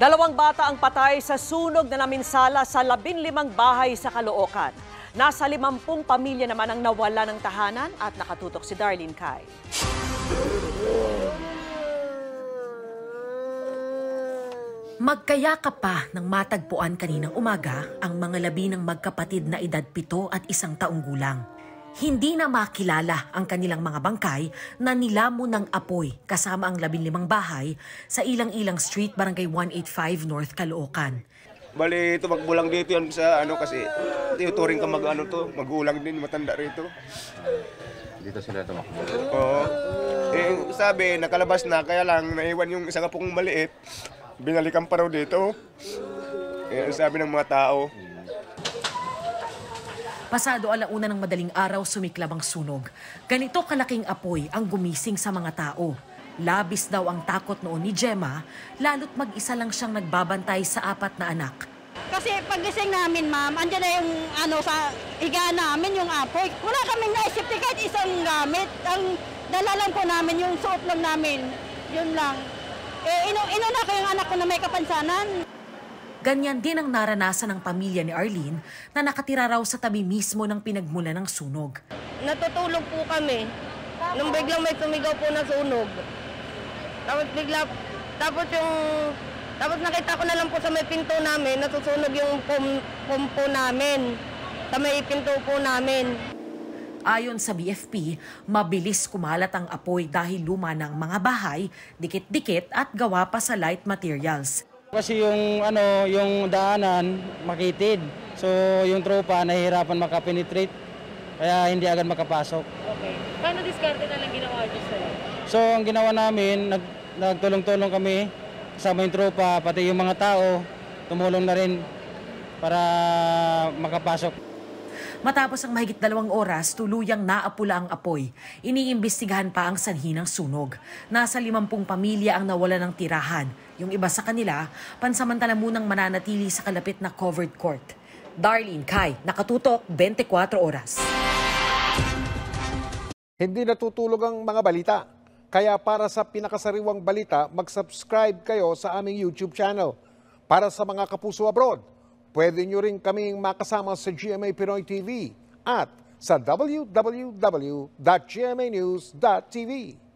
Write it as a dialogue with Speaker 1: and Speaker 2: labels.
Speaker 1: Dalawang bata ang patay sa sunog na naminsala sa 15 bahay sa Caloocan. Nasa 50 pamilya naman ang nawala ng tahanan at nakatutok si Darlene Kai. ka pa ng matagpuan kaninang umaga ang mga labi ng magkapatid na edad pito at isang taong gulang. Hindi na makilala ang kanilang mga bangkay na nilamon ng apoy kasama ang 15 bahay sa ilang-ilang street barangay 185 North Caloocan. Bali, ito magbulang dito yan sa ano kasi tinuturing ka mag ano to, magulang din, matanda rito. Dito sila tumakbo? Oo. Eh, sabi, nakalabas na, kaya lang naiwan yung isang apong maliit. Binalikan pa raw dito. Eh, sabi ng mga tao. Pasado alauna ng madaling araw, sumiklab ang sunog. Ganito kalaking apoy ang gumising sa mga tao. Labis daw ang takot noon ni Gemma, lalo't mag-isa lang siyang nagbabantay sa apat na anak. Kasi pagising namin, ma'am, andyan na yung ano, sa higa namin, yung apoy. Wala kaming naisip kahit isang gamit. Ang dala ko namin, yung suot lang namin. Yun lang. Eh, inu inuna ko yung anak ko na may kapansanan. Ganyan din ang naranasan ng pamilya ni Arlene na nakatira raw sa tabi mismo ng pinagmula ng sunog. Natutulog po kami. Nung biglang may sumigaw po na sunog. Tapos bigla, tapos yung, tapos nakita ko na lang po sa may pinto namin, natusunog yung pom, namin. Sa may pinto po namin. Ayon sa BFP, mabilis kumalat ang apoy dahil luma ng mga bahay, dikit-dikit at gawa pa sa light materials. Kasi yung ano, yung daanan makitid. So yung tropa nahihirapan makapenetrate kaya hindi agad makapasok. Okay. Paano diskarte na lang ginawa niyo sir? So ang ginawa namin, nag, nagtulong-tulong kami kasama yung tropa, pati yung mga tao, tumulong na rin para makapasok. Matapos ang mahigit dalawang oras, tuluyang naapula ang apoy. Iniimbestigahan pa ang sanhi ng sunog. Nasa limampung pamilya ang nawala ng tirahan. Yung iba sa kanila, pansamantala munang mananatili sa kalapit na covered court. Darlene Kai, nakatutok 24 oras. Hindi natutulog ang mga balita. Kaya para sa pinakasariwang balita, mag-subscribe kayo sa aming YouTube channel. Para sa mga kapuso abroad, pwede nyo rin kaming makasama sa GMA Pinoy TV at sa www.gmanews.tv.